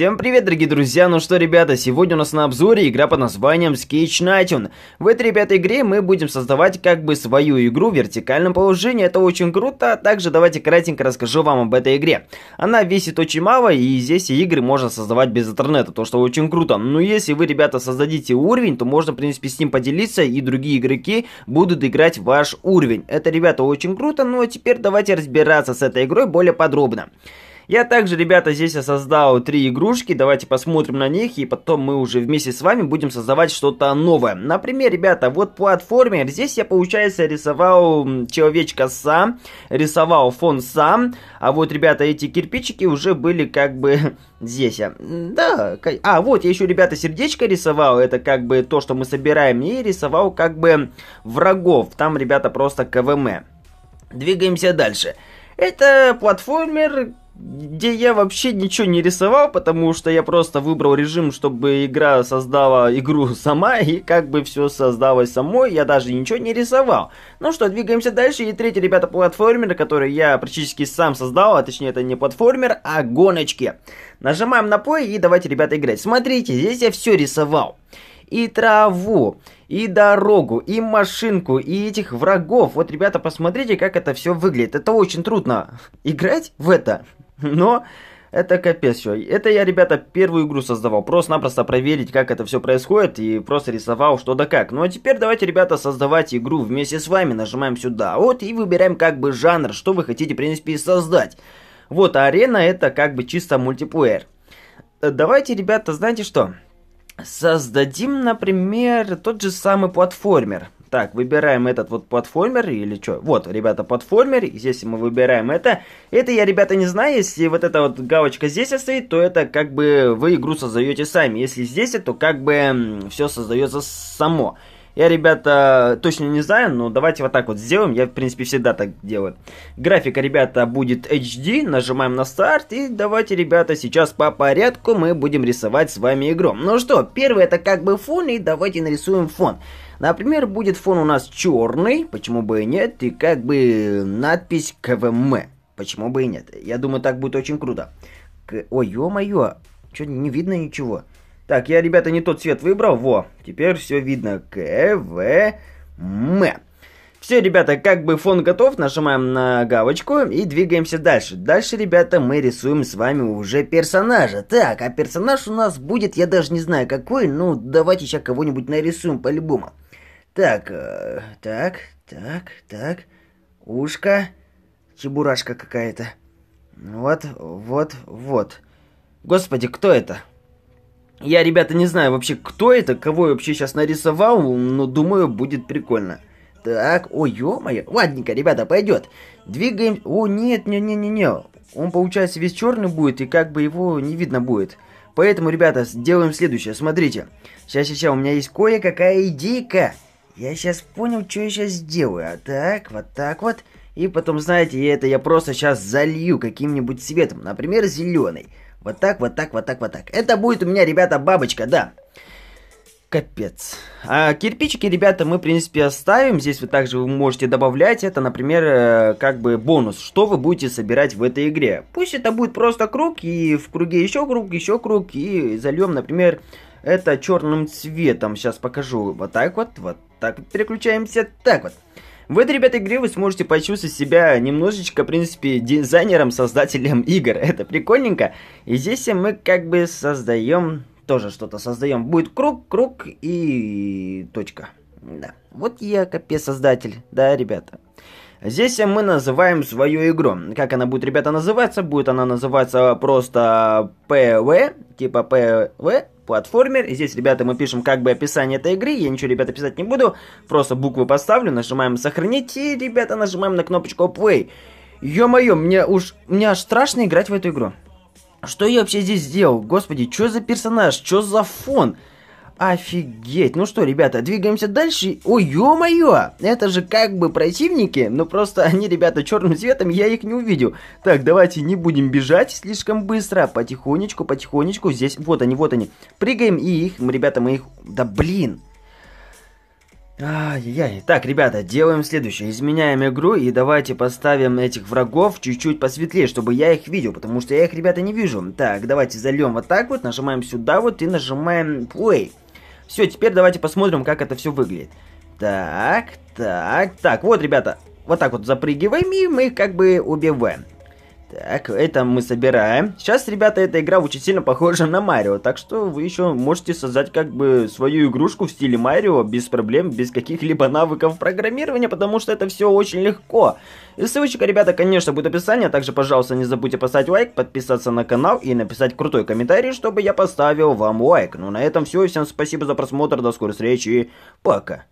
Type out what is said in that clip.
Всем привет, дорогие друзья! Ну что, ребята, сегодня у нас на обзоре игра под названием Sketch Nation. В этой, ребята, игре мы будем создавать как бы свою игру в вертикальном положении. Это очень круто. А также давайте кратенько расскажу вам об этой игре. Она весит очень мало, и здесь игры можно создавать без интернета, то что очень круто. Но если вы, ребята, создадите уровень, то можно, в принципе, с ним поделиться, и другие игроки будут играть в ваш уровень. Это, ребята, очень круто. Ну а теперь давайте разбираться с этой игрой более подробно. Я также, ребята, здесь создал три игрушки, давайте посмотрим на них, и потом мы уже вместе с вами будем создавать что-то новое. Например, ребята, вот платформер, здесь я, получается, рисовал человечка сам, рисовал фон сам, а вот, ребята, эти кирпичики уже были как бы здесь. Да, а, вот, я еще, ребята, сердечко рисовал, это как бы то, что мы собираем, и рисовал как бы врагов, там, ребята, просто КВМ. Двигаемся дальше. Это платформер, где я вообще ничего не рисовал, потому что я просто выбрал режим, чтобы игра создала игру сама, и как бы все создалось самой, я даже ничего не рисовал. Ну что, двигаемся дальше, и третий, ребята, платформер, который я практически сам создал, а точнее это не платформер, а гоночки. Нажимаем на плей, и давайте, ребята, играть. Смотрите, здесь я все рисовал и траву, и дорогу, и машинку, и этих врагов. Вот, ребята, посмотрите, как это все выглядит. Это очень трудно играть в это. Но это капец все. Это я, ребята, первую игру создавал. Просто-напросто проверить, как это все происходит. И просто рисовал что да как. Ну а теперь давайте, ребята, создавать игру вместе с вами. Нажимаем сюда. Вот и выбираем как бы жанр, что вы хотите, в принципе, создать. Вот, а арена это как бы чисто мультиплеер. Э, давайте, ребята, знаете что? Создадим, например, тот же самый платформер. Так, выбираем этот вот платформер или что? Вот, ребята, платформер. Здесь мы выбираем это. Это я, ребята, не знаю. Если вот эта вот галочка здесь стоит, то это как бы вы игру создаете сами. Если здесь, то как бы все создается само. Я, ребята, точно не знаю, но давайте вот так вот сделаем. Я, в принципе, всегда так делаю. Графика, ребята, будет HD. Нажимаем на старт. И давайте, ребята, сейчас по порядку мы будем рисовать с вами игру. Ну что, первое это как бы фон. И давайте нарисуем фон. Например, будет фон у нас черный. Почему бы и нет. И как бы надпись КВМ. Почему бы и нет. Я думаю, так будет очень круто. К... Ой, ё-моё. Что, не видно ничего? Так, я, ребята, не тот цвет выбрал. Во, теперь все видно. К, В, М. Все, ребята, как бы фон готов, нажимаем на галочку и двигаемся дальше. Дальше, ребята, мы рисуем с вами уже персонажа. Так, а персонаж у нас будет, я даже не знаю какой, ну давайте сейчас кого-нибудь нарисуем по-любому. Так, э, так, так, так, Ушка, чебурашка какая-то. Вот, вот, вот. Господи, кто это? Я, ребята, не знаю вообще, кто это, кого я вообще сейчас нарисовал, но думаю, будет прикольно. Так, ой, ё-моё. Ладненько, ребята, пойдет. Двигаем... О, нет, не-не-не-не. Он, получается, весь черный будет, и как бы его не видно будет. Поэтому, ребята, сделаем следующее. Смотрите. Сейчас, сейчас, у меня есть кое-какая идейка. Я сейчас понял, что я сейчас сделаю. А так, вот так вот. И потом, знаете, это я просто сейчас залью каким-нибудь цветом. Например, зеленый. Вот так, вот так, вот так, вот так. Это будет у меня, ребята, бабочка, да. Капец. А кирпичики, ребята, мы, в принципе, оставим. Здесь вы также вы можете добавлять это, например, э, как бы бонус, что вы будете собирать в этой игре. Пусть это будет просто круг, и в круге еще круг, еще круг, и зальем, например, это черным цветом. Сейчас покажу. Вот так вот, вот так вот переключаемся, так вот. В этой, ребята, игре вы сможете почувствовать себя немножечко, в принципе, дизайнером, создателем игр. Это прикольненько. И здесь мы как бы создаем, тоже что-то создаем. Будет круг, круг и точка. Да. Вот я капец создатель, да, ребята. Здесь мы называем свою игру. Как она будет, ребята, называться? Будет она называться просто ПВ, типа ПВ, платформер. Здесь, ребята, мы пишем как бы описание этой игры. Я ничего, ребята, писать не буду. Просто буквы поставлю, нажимаем сохранить и, ребята, нажимаем на кнопочку play. Ё-моё, мне уж... Мне аж страшно играть в эту игру. Что я вообще здесь сделал? Господи, что за персонаж? Что за фон? Офигеть. Ну что, ребята, двигаемся дальше. Ой, ё-моё! Это же как бы противники, но просто они, ребята, черным цветом, я их не увидел. Так, давайте не будем бежать слишком быстро. Потихонечку, потихонечку. Здесь, вот они, вот они. Прыгаем и их, ребята, мы их... Да блин! ай яй Так, ребята, делаем следующее. Изменяем игру и давайте поставим этих врагов чуть-чуть посветлее, чтобы я их видел, потому что я их, ребята, не вижу. Так, давайте зальем вот так вот, нажимаем сюда вот и нажимаем play. Все, теперь давайте посмотрим, как это все выглядит. Так, так, так. Вот, ребята, вот так вот запрыгиваем, и мы их как бы убиваем. Так, это мы собираем. Сейчас, ребята, эта игра очень сильно похожа на Марио, так что вы еще можете создать как бы свою игрушку в стиле Марио без проблем, без каких-либо навыков программирования, потому что это все очень легко. И ссылочка, ребята, конечно, будет в описании, а также, пожалуйста, не забудьте поставить лайк, подписаться на канал и написать крутой комментарий, чтобы я поставил вам лайк. Ну, на этом все, всем спасибо за просмотр, до скорой встречи, пока.